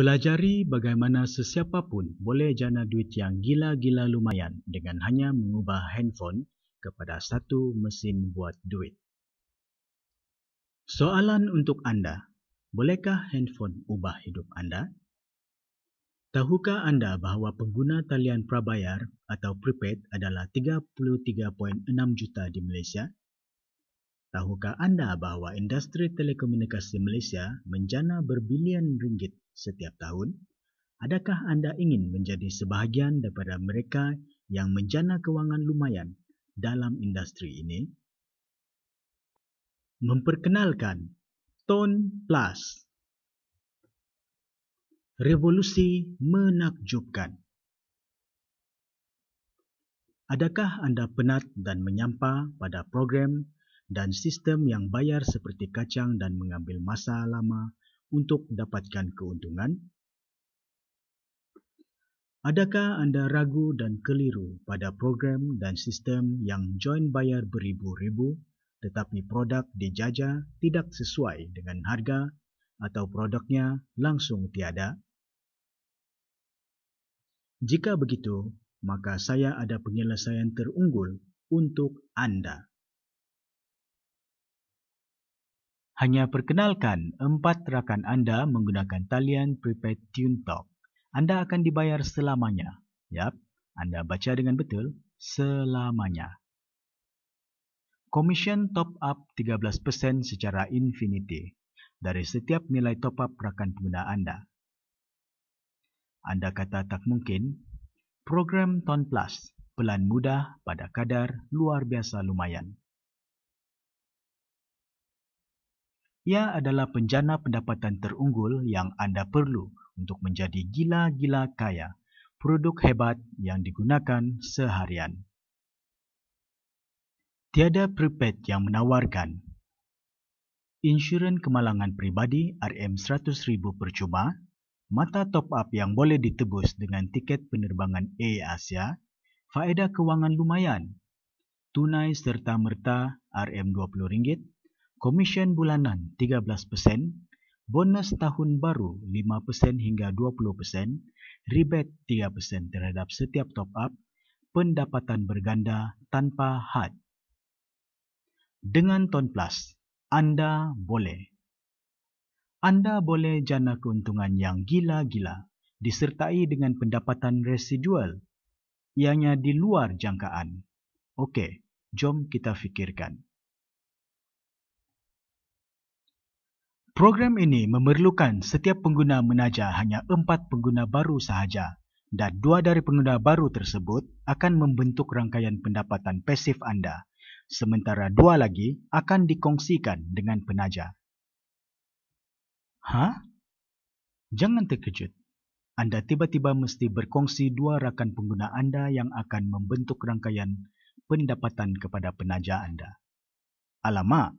Pelajari bagaimana sesiapa pun boleh jana duit yang gila-gila lumayan dengan hanya mengubah handphone kepada satu mesin buat duit. Soalan untuk anda, bolehkah handphone ubah hidup anda? Tahukah anda bahawa pengguna talian prabayar atau prepaid adalah 33.6 juta di Malaysia? Tahukah anda bahawa industri telekomunikasi Malaysia menjana berbilion ringgit setiap tahun? Adakah anda ingin menjadi sebahagian daripada mereka yang menjana kewangan lumayan dalam industri ini? Memperkenalkan Tone Plus Revolusi menakjubkan Adakah anda penat dan menyampa pada program dan sistem yang bayar seperti kacang dan mengambil masa lama untuk dapatkan keuntungan? Adakah anda ragu dan keliru pada program dan sistem yang join bayar beribu-ribu tetapi produk dijaja tidak sesuai dengan harga atau produknya langsung tiada? Jika begitu, maka saya ada penyelesaian terunggul untuk anda. Hanya perkenalkan empat rakan anda menggunakan talian prepaid tune TuneTalk. Anda akan dibayar selamanya. Yap, anda baca dengan betul, selamanya. Komisen top up 13% secara infinity dari setiap nilai top up rakan pengguna anda. Anda kata tak mungkin, program tone Plus, pelan mudah pada kadar luar biasa lumayan. Ia adalah penjana pendapatan terunggul yang anda perlu untuk menjadi gila-gila kaya. Produk hebat yang digunakan seharian. Tiada prepaid yang menawarkan. insuran kemalangan peribadi RM100,000 percuma. Mata top up yang boleh ditebus dengan tiket penerbangan Air Asia. Faedah kewangan lumayan. Tunai serta merta RM20 komisen bulanan 13%, bonus tahun baru 5% hingga 20%, rebate 3% terhadap setiap top up, pendapatan berganda tanpa had. Dengan Ton Plus, anda boleh. Anda boleh jana keuntungan yang gila-gila disertai dengan pendapatan residual ianya di luar jangkaan. Okey, jom kita fikirkan. Program ini memerlukan setiap pengguna menaja hanya empat pengguna baru sahaja dan dua dari pengguna baru tersebut akan membentuk rangkaian pendapatan pasif anda sementara dua lagi akan dikongsikan dengan penaja. Ha? Jangan terkejut. Anda tiba-tiba mesti berkongsi dua rakan pengguna anda yang akan membentuk rangkaian pendapatan kepada penaja anda. Alamak,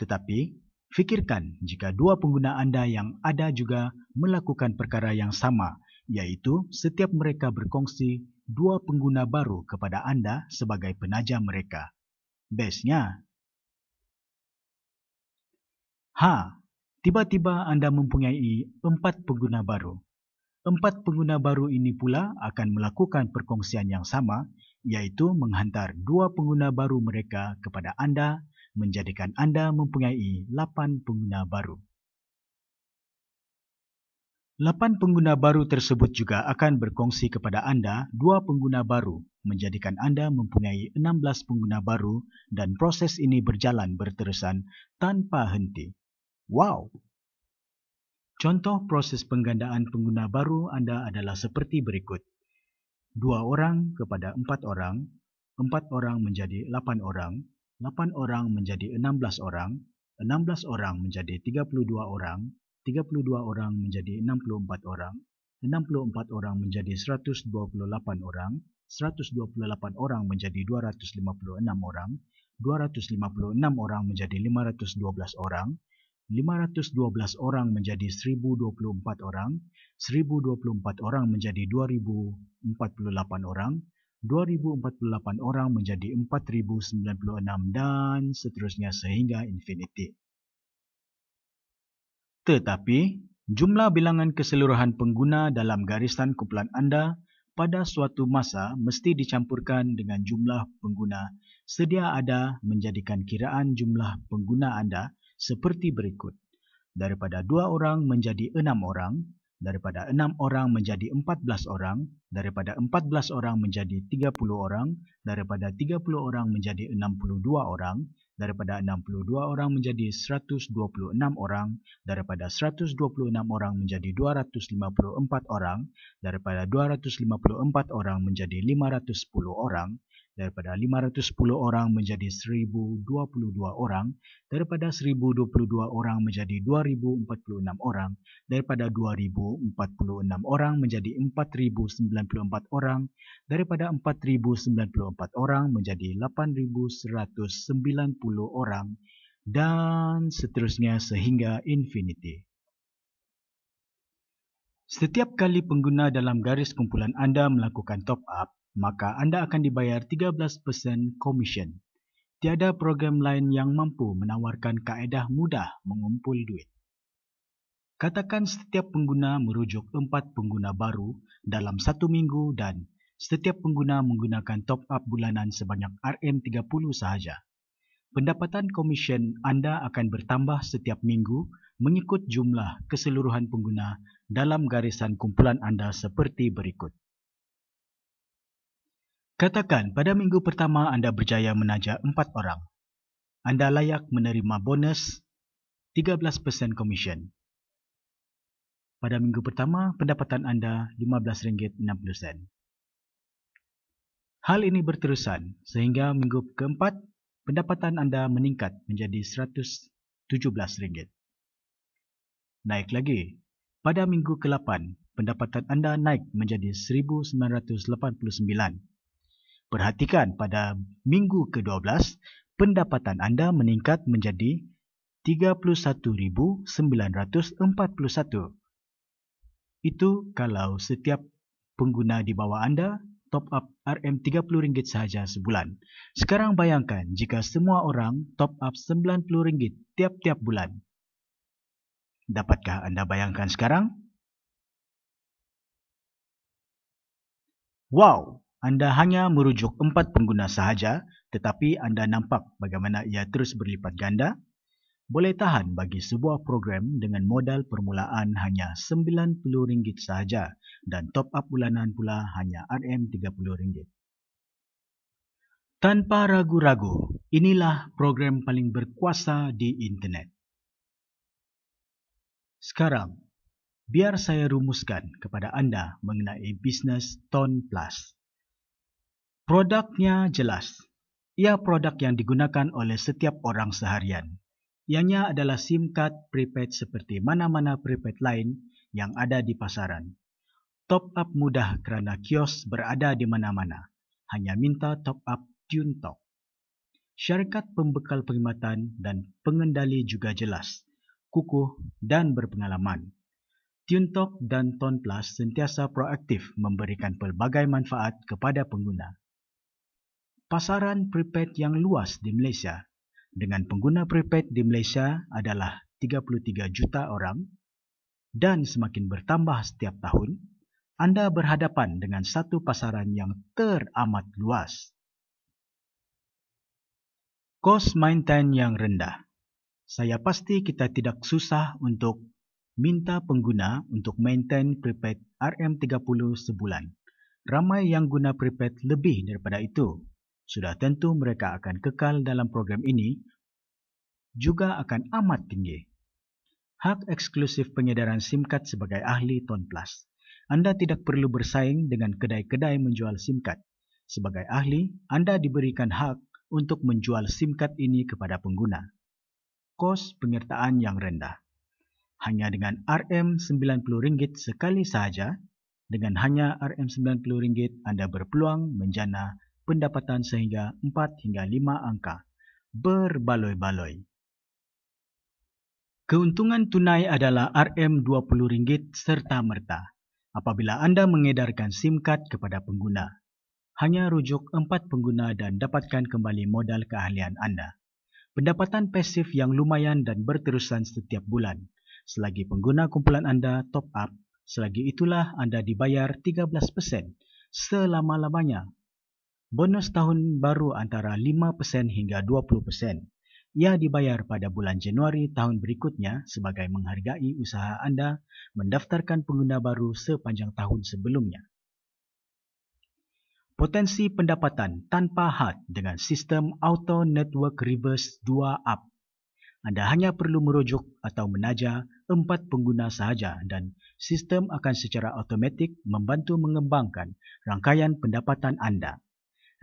tetapi, fikirkan jika dua pengguna anda yang ada juga melakukan perkara yang sama, iaitu setiap mereka berkongsi dua pengguna baru kepada anda sebagai penaja mereka. Bestnya. Ha, tiba-tiba anda mempunyai empat pengguna baru. Empat pengguna baru ini pula akan melakukan perkongsian yang sama, iaitu menghantar dua pengguna baru mereka kepada anda menjadikan anda mempunyai 8 pengguna baru. 8 pengguna baru tersebut juga akan berkongsi kepada anda 2 pengguna baru, menjadikan anda mempunyai 16 pengguna baru dan proses ini berjalan berterusan tanpa henti. Wow! Contoh proses penggandaan pengguna baru anda adalah seperti berikut. 2 orang kepada 4 orang, 4 orang menjadi 8 orang, 8 orang menjadi 16 orang, 16 orang menjadi 32 orang, 32 orang menjadi 64 orang, 64 orang menjadi 128 orang, 128 orang menjadi 256 orang, 256 orang menjadi 512 orang, 512 orang menjadi 1024 orang, 1024 orang menjadi 2048 orang, 2048 orang menjadi 4096 dan seterusnya sehingga infinity. Tetapi, jumlah bilangan keseluruhan pengguna dalam garisan kumpulan anda pada suatu masa mesti dicampurkan dengan jumlah pengguna sedia ada menjadikan kiraan jumlah pengguna anda seperti berikut. Daripada dua orang menjadi enam orang, daripada enam orang menjadi empat belas orang, daripada empat belas orang menjadi tiga puluh orang, daripada tiga puluh orang menjadi enam puluh dua orang, daripada enam puluh dua orang menjadi seratus dua puluh enam orang, daripada seratus dua puluh enam orang menjadi dua ratus lima puluh empat orang, daripada dua ratus lima puluh empat orang menjadi lima ratus sepuluh orang, daripada 510 orang menjadi 1022 orang, daripada 1022 orang menjadi 2046 orang, daripada 2046 orang menjadi 4094 orang, daripada 4094 orang menjadi 8190 orang dan seterusnya sehingga infinity. Setiap kali pengguna dalam garis kumpulan anda melakukan top up, maka anda akan dibayar 13% komisen. Tiada program lain yang mampu menawarkan kaedah mudah mengumpul duit. Katakan setiap pengguna merujuk 4 pengguna baru dalam satu minggu dan setiap pengguna menggunakan top up bulanan sebanyak RM30 sahaja. Pendapatan komisen anda akan bertambah setiap minggu mengikut jumlah keseluruhan pengguna dalam garisan kumpulan anda seperti berikut. Katakan pada minggu pertama anda berjaya menaja 4 orang. Anda layak menerima bonus 13% komisen. Pada minggu pertama, pendapatan anda RM15.60. Hal ini berterusan sehingga minggu keempat, pendapatan anda meningkat menjadi RM117. Naik lagi. Pada minggu ke-8, pendapatan anda naik menjadi rm 1989 Perhatikan pada minggu ke-12, pendapatan anda meningkat menjadi 31,941. Itu kalau setiap pengguna di bawah anda top up RM30 sahaja sebulan. Sekarang bayangkan jika semua orang top up RM90 tiap-tiap bulan. Dapatkah anda bayangkan sekarang? Wow! anda hanya merujuk empat pengguna sahaja tetapi anda nampak bagaimana ia terus berlipat ganda, boleh tahan bagi sebuah program dengan modal permulaan hanya RM90 sahaja dan top up bulanan pula hanya RM30. Tanpa ragu-ragu, inilah program paling berkuasa di internet. Sekarang, biar saya rumuskan kepada anda mengenai bisnes Ton Plus. Produknya jelas. Ia produk yang digunakan oleh setiap orang seharian. Ianya adalah SIM card prepaid seperti mana-mana prepaid lain yang ada di pasaran. Top up mudah kerana kios berada di mana-mana. Hanya minta top up Juntok. Syarikat pembekal perkhidmatan dan pengendali juga jelas, kukuh dan berpengalaman. Tuntok dan Tonplus sentiasa proaktif memberikan pelbagai manfaat kepada pengguna pasaran prepaid yang luas di Malaysia. Dengan pengguna prepaid di Malaysia adalah 33 juta orang dan semakin bertambah setiap tahun, anda berhadapan dengan satu pasaran yang teramat luas. Kos maintain yang rendah. Saya pasti kita tidak susah untuk minta pengguna untuk maintain prepaid RM30 sebulan. Ramai yang guna prepaid lebih daripada itu sudah tentu mereka akan kekal dalam program ini juga akan amat tinggi. Hak eksklusif penyedaran SIM card sebagai ahli Tone Plus. Anda tidak perlu bersaing dengan kedai-kedai menjual SIM card. Sebagai ahli, Anda diberikan hak untuk menjual SIM card ini kepada pengguna. Kos penyertaan yang rendah. Hanya dengan RM90 sekali sahaja, dengan hanya RM90 Anda berpeluang menjana pendapatan sehingga 4 hingga 5 angka. Berbaloi-baloi. Keuntungan tunai adalah RM20 serta merta apabila anda mengedarkan SIM card kepada pengguna. Hanya rujuk 4 pengguna dan dapatkan kembali modal keahlian anda. Pendapatan pasif yang lumayan dan berterusan setiap bulan. Selagi pengguna kumpulan anda top up, selagi itulah anda dibayar 13% selama-lamanya Bonus tahun baru antara 5% hingga 20%. Ia dibayar pada bulan Januari tahun berikutnya sebagai menghargai usaha anda mendaftarkan pengguna baru sepanjang tahun sebelumnya. Potensi pendapatan tanpa had dengan sistem Auto Network Reverse 2UP. Anda hanya perlu merujuk atau menaja empat pengguna sahaja dan sistem akan secara automatik membantu mengembangkan rangkaian pendapatan anda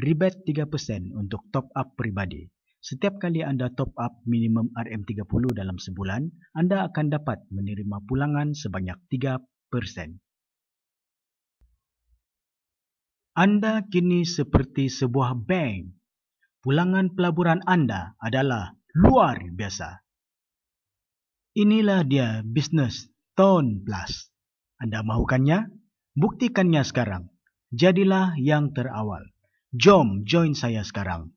rebate 3% untuk top up peribadi. Setiap kali anda top up minimum RM30 dalam sebulan, anda akan dapat menerima pulangan sebanyak 3%. Anda kini seperti sebuah bank. Pulangan pelaburan anda adalah luar biasa. Inilah dia bisnes Tone Plus. Anda mahukannya? Buktikannya sekarang. Jadilah yang terawal. Jom join saya sekarang.